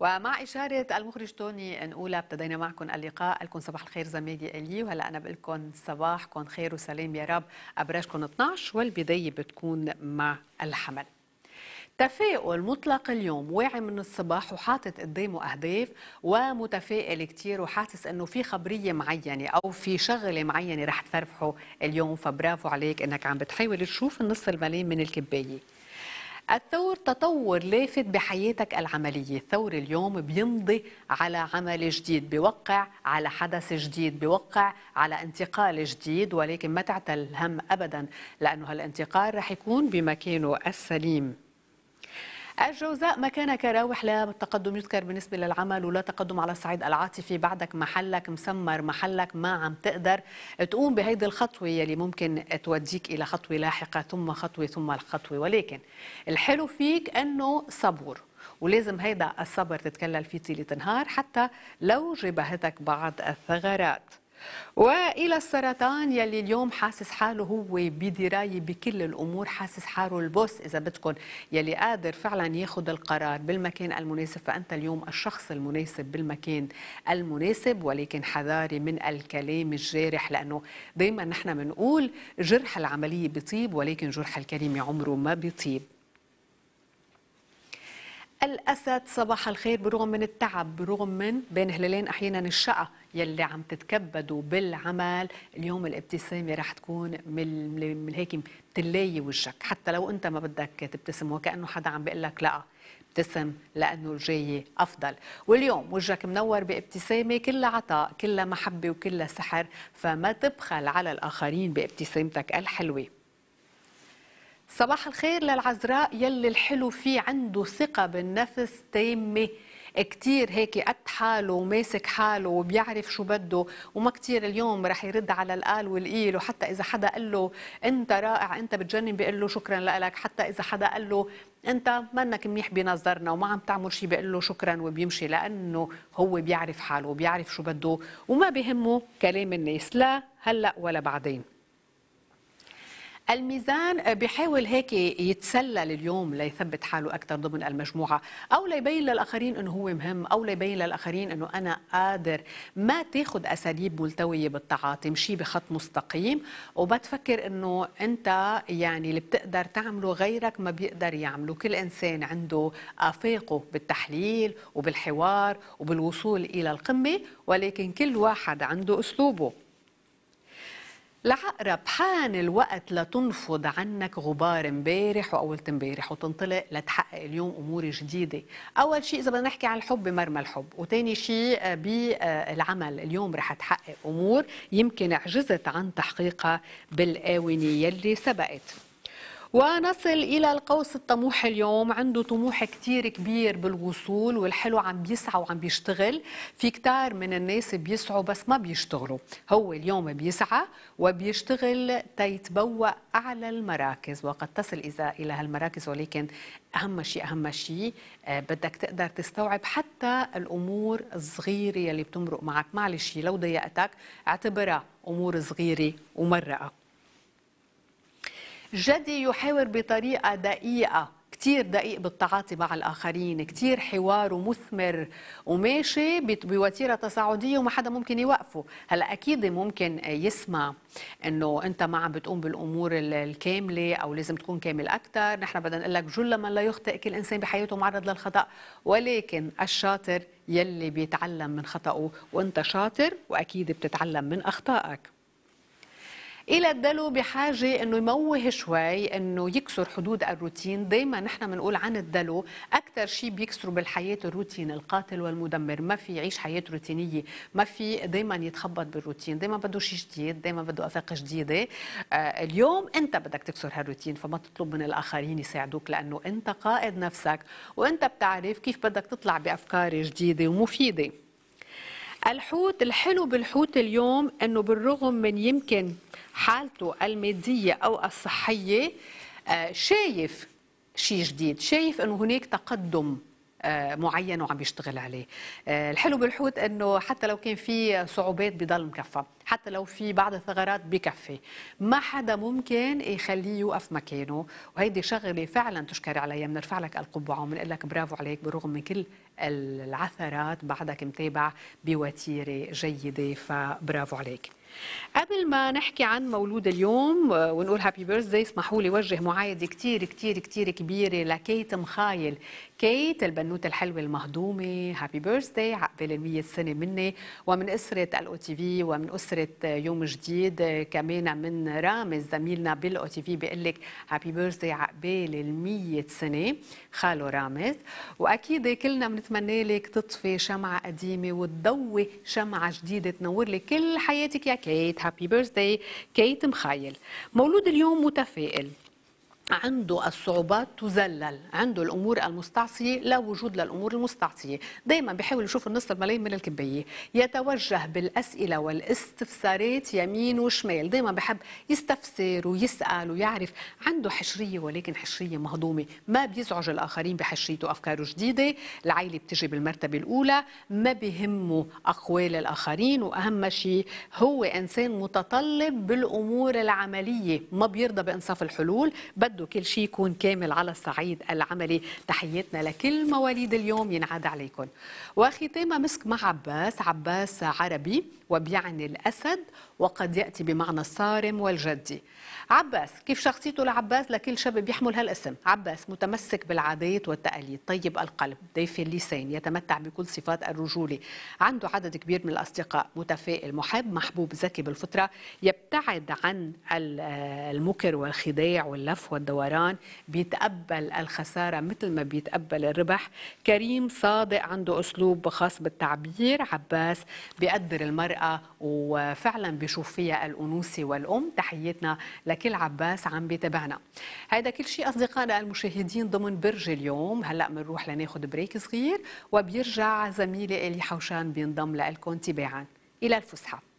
ومع إشارة المخرج توني نقولها ابتدينا معكم اللقاء لكم صباح الخير زميلي إلي وهلا أنا بقول لكم صباحكم خير وسلام يا رب أبراجكم 12 والبداية بتكون مع الحمل تفاؤل مطلق اليوم واعي من الصباح وحاطط قدامه اهداف ومتفائل كتير وحاسس انه في خبريه معينه او في شغله معينه رح تفرفحه اليوم فبرافو عليك انك عم بتحاول تشوف النص المليان من الكبايه الثور تطور لافت بحياتك العملية الثور اليوم بيمضي على عمل جديد بيوقع على حدث جديد بيوقع على انتقال جديد ولكن ما تعتل الهم أبدا لأنه هالانتقال رح يكون بمكانه السليم الجوزاء مكانك راوح لا تقدم يذكر بالنسبة للعمل ولا تقدم على الصعيد العاطفي بعدك محلك مسمر محلك ما عم تقدر تقوم بهيدي الخطوة يلي ممكن توديك إلى خطوة لاحقة ثم خطوة ثم خطوة ولكن الحلو فيك أنه صبور ولازم هيدا الصبر تتكلل فيه طيلة النهار حتى لو جبهتك بعض الثغرات والى السرطان يلي اليوم حاسس حاله هو بدرايه بكل الامور حاسس حاله البوس اذا بدكم يلي قادر فعلا ياخذ القرار بالمكان المناسب فانت اليوم الشخص المناسب بالمكان المناسب ولكن حذاري من الكلام الجارح لانه دائما نحن بنقول جرح العمليه بيطيب ولكن جرح الكلمه عمره ما بيطيب الأسد صباح الخير برغم من التعب برغم من بين هلالين أحيانا الشقة يلي عم تتكبدوا بالعمل اليوم الابتسامة رح تكون من, من هيك بتلاقي وجهك حتى لو أنت ما بدك تبتسم وكأنه حدا عم بيقول لك لا ابتسم لأنه الجاية أفضل واليوم وجهك منور بابتسامة كلها عطاء كلها محبة وكلها سحر فما تبخل على الآخرين بابتسامتك الحلوة صباح الخير للعذراء يلي الحلو فيه عنده ثقة بالنفس تامة كتير هيك قد حاله وماسك حاله وبيعرف شو بده وما كتير اليوم رح يرد على القال والقيل وحتى إذا حدا قال له أنت رائع أنت بتجنن بيقول له شكرا لك حتى إذا حدا قال له أنت منك منيح بنظرنا وما عم تعمل شيء بيقول له شكرا وبيمشي لأنه هو بيعرف حاله وبيعرف شو بده وما بهمه كلام الناس لا هلأ ولا بعدين الميزان بيحاول هيك يتسلل اليوم ليثبت حاله اكثر ضمن المجموعه او ليبين للاخرين انه هو مهم او ليبين للاخرين انه انا قادر ما تاخذ اساليب ملتويه بالتعاطي مشي بخط مستقيم وبتفكر انه انت يعني اللي بتقدر تعمله غيرك ما بيقدر يعمله كل انسان عنده افاقه بالتحليل وبالحوار وبالوصول الى القمه ولكن كل واحد عنده اسلوبه ربحان الوقت لتنفض عنك غبار امبارح واول امبارح وتنطلق لتحقق اليوم امور جديده اول شيء اذا بدنا نحكي عن الحب بمرمى الحب وثاني شيء آه، بالعمل اليوم رح تحقق امور يمكن عجزت عن تحقيقها بالاونه يلي سبقت ونصل إلى القوس الطموح اليوم عنده طموح كتير كبير بالوصول والحلو عم بيسعى وعم بيشتغل في كتار من الناس بيسعوا بس ما بيشتغلوا هو اليوم بيسعى وبيشتغل تيتبوأ أعلى المراكز وقد تصل إذا إلى هالمراكز ولكن أهم شيء أهم شيء آه، بدك تقدر تستوعب حتى الأمور الصغيرة يلي بتمرق معك معلش لو ضيقتك اعتبرها أمور صغيرة ومرقة جدي يحاور بطريقة دقيقة كتير دقيق بالتعاطي مع الآخرين كتير حوار ومثمر وماشي بوتيرة تصاعدية وما حدا ممكن يوقفه هلا أكيد ممكن يسمع انه انت ما عم بتقوم بالامور الكامله او لازم تكون كامل اكثر نحن بدنا نقول لك جل من لا يخطئ كل انسان بحياته معرض للخطا ولكن الشاطر يلي بيتعلم من خطأه وانت شاطر واكيد بتتعلم من اخطائك الى الدلو بحاجه انه يموه شوي انه يكسر حدود الروتين دائما نحن بنقول عن الدلو اكثر شيء بيكسره بالحياه الروتين القاتل والمدمر ما في يعيش حياه روتينيه ما في دائما يتخبط بالروتين دائما بده شيء جديد دائما بده افاق جديده آه، اليوم انت بدك تكسر هالروتين فما تطلب من الاخرين يساعدوك لانه انت قائد نفسك وانت بتعرف كيف بدك تطلع بافكار جديده ومفيده الحوت الحلو بالحوت اليوم انه بالرغم من يمكن حالته الماديه او الصحيه آه، شايف شيء جديد شايف انه هناك تقدم آه، معين وعم بيشتغل عليه آه، الحلو بالحوت انه حتى لو كان في صعوبات بضل مكفى حتى لو في بعض الثغرات بكفي ما حدا ممكن يخليه يوقف مكانه وهيدي شغله فعلا تشكر عليها بنرفع لك القبعه وبنقول لك برافو عليك بالرغم من كل العثرات بعدك متابع بوتيره جيده فبرافو عليك قبل ما نحكي عن مولود اليوم آه، ونقول هابي بيرثداي اسمحوا لي وجه معايده كثير كثير كثير كبيره لكيت مخايل كيت البنوته الحلوه المهضومه هابي بيرثداي عقبال ال 100 سنه مني ومن اسره الاو تي في ومن اسره يوم جديد آه، كمان من رامز زميلنا بالاو تي في بيقول لك هابي بيرثداي عقبال ال 100 سنه خاله رامز واكيد كلنا بنتمنى لك تطفي شمعه قديمه وتضوي شمعه جديده تنور لك كل حياتك يا كيت هابي بيرثداي كيت مخايل مولود اليوم متفائل عنده الصعوبات تذلل عنده الامور المستعصيه لا وجود للامور المستعصيه دائما بيحاول يشوف النص الملايين من الكبيه يتوجه بالاسئله والاستفسارات يمين وشمال دائما بحب يستفسر ويسال ويعرف عنده حشريه ولكن حشريه مهضومه ما بيزعج الاخرين بحشريته افكاره جديده العائله بتجي بالمرتبه الاولى ما بهمه اقوال الاخرين واهم شيء هو انسان متطلب بالامور العمليه ما بيرضى بانصاف الحلول بده بده كل شيء يكون كامل على الصعيد العملي تحياتنا لكل مواليد اليوم ينعاد عليكم وختامة مسك مع عباس عباس عربي وبيعني الأسد وقد يأتي بمعنى الصارم والجدي عباس كيف شخصيته لعباس لكل شاب بيحمل هالاسم عباس متمسك بالعادات والتقاليد طيب القلب ضيف اللسان يتمتع بكل صفات الرجولة عنده عدد كبير من الأصدقاء متفائل محب محبوب ذكي بالفطرة يبتعد عن المكر والخداع واللف والدفع الدوران بيتقبل الخسارة مثل ما بيتقبل الربح كريم صادق عنده أسلوب خاص بالتعبير عباس بيقدر المرأة وفعلا بيشوف فيها الأنوثة والأم تحيتنا لكل عباس عم بيتابعنا هذا كل شيء أصدقائنا المشاهدين ضمن برج اليوم هلأ بنروح لناخد بريك صغير وبيرجع زميلي إلي حوشان بينضم لكم تباعا إلى الفسحة